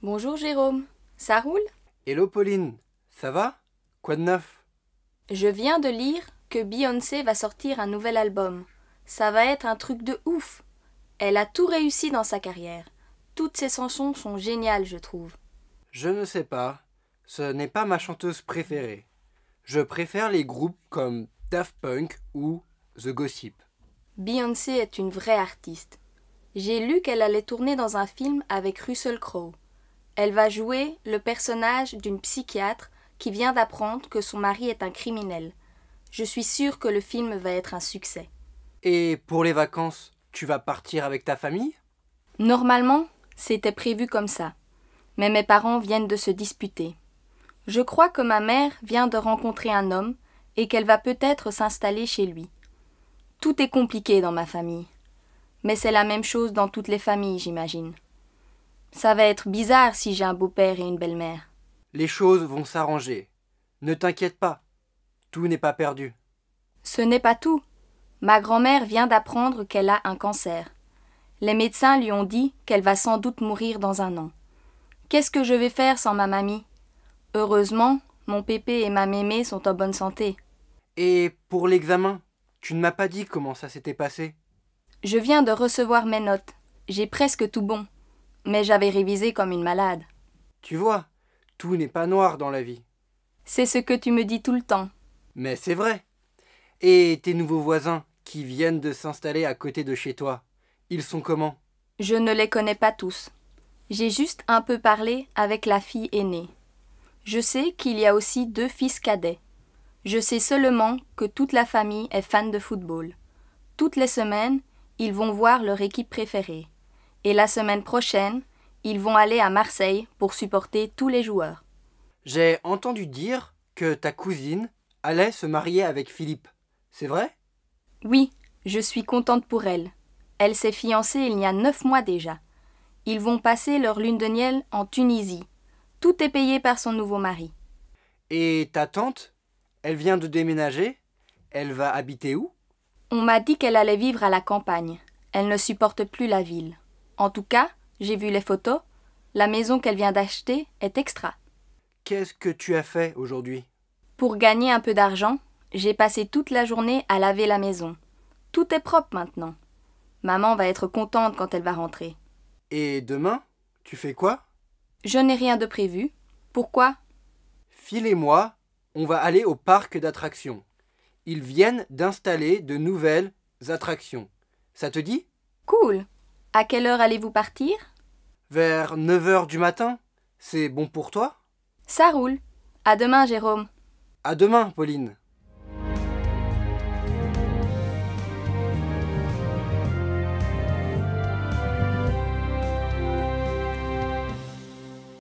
Bonjour Jérôme, ça roule Hello Pauline, ça va Quoi de neuf Je viens de lire que Beyoncé va sortir un nouvel album. Ça va être un truc de ouf. Elle a tout réussi dans sa carrière. Toutes ses chansons sont géniales, je trouve. Je ne sais pas. Ce n'est pas ma chanteuse préférée. Je préfère les groupes comme Daft Punk ou The Gossip. Beyoncé est une vraie artiste. J'ai lu qu'elle allait tourner dans un film avec Russell Crowe. Elle va jouer le personnage d'une psychiatre qui vient d'apprendre que son mari est un criminel. Je suis sûre que le film va être un succès. Et pour les vacances, tu vas partir avec ta famille Normalement, c'était prévu comme ça. Mais mes parents viennent de se disputer. Je crois que ma mère vient de rencontrer un homme et qu'elle va peut-être s'installer chez lui. Tout est compliqué dans ma famille. Mais c'est la même chose dans toutes les familles, j'imagine. Ça va être bizarre si j'ai un beau-père et une belle-mère. Les choses vont s'arranger. Ne t'inquiète pas. Tout n'est pas perdu. Ce n'est pas tout. Ma grand-mère vient d'apprendre qu'elle a un cancer. Les médecins lui ont dit qu'elle va sans doute mourir dans un an. Qu'est-ce que je vais faire sans ma mamie Heureusement, mon pépé et ma mémé sont en bonne santé. Et pour l'examen, tu ne m'as pas dit comment ça s'était passé Je viens de recevoir mes notes. J'ai presque tout bon mais j'avais révisé comme une malade. Tu vois, tout n'est pas noir dans la vie. C'est ce que tu me dis tout le temps. Mais c'est vrai. Et tes nouveaux voisins qui viennent de s'installer à côté de chez toi, ils sont comment Je ne les connais pas tous. J'ai juste un peu parlé avec la fille aînée. Je sais qu'il y a aussi deux fils cadets. Je sais seulement que toute la famille est fan de football. Toutes les semaines, ils vont voir leur équipe préférée. Et la semaine prochaine, ils vont aller à Marseille pour supporter tous les joueurs. J'ai entendu dire que ta cousine allait se marier avec Philippe. C'est vrai Oui, je suis contente pour elle. Elle s'est fiancée il y a neuf mois déjà. Ils vont passer leur lune de miel en Tunisie. Tout est payé par son nouveau mari. Et ta tante Elle vient de déménager Elle va habiter où On m'a dit qu'elle allait vivre à la campagne. Elle ne supporte plus la ville. En tout cas, j'ai vu les photos. La maison qu'elle vient d'acheter est extra. Qu'est-ce que tu as fait aujourd'hui Pour gagner un peu d'argent, j'ai passé toute la journée à laver la maison. Tout est propre maintenant. Maman va être contente quand elle va rentrer. Et demain, tu fais quoi Je n'ai rien de prévu. Pourquoi filez et moi, on va aller au parc d'attractions. Ils viennent d'installer de nouvelles attractions. Ça te dit Cool à quelle heure allez-vous partir Vers 9 heures du matin. C'est bon pour toi Ça roule. À demain, Jérôme. À demain, Pauline.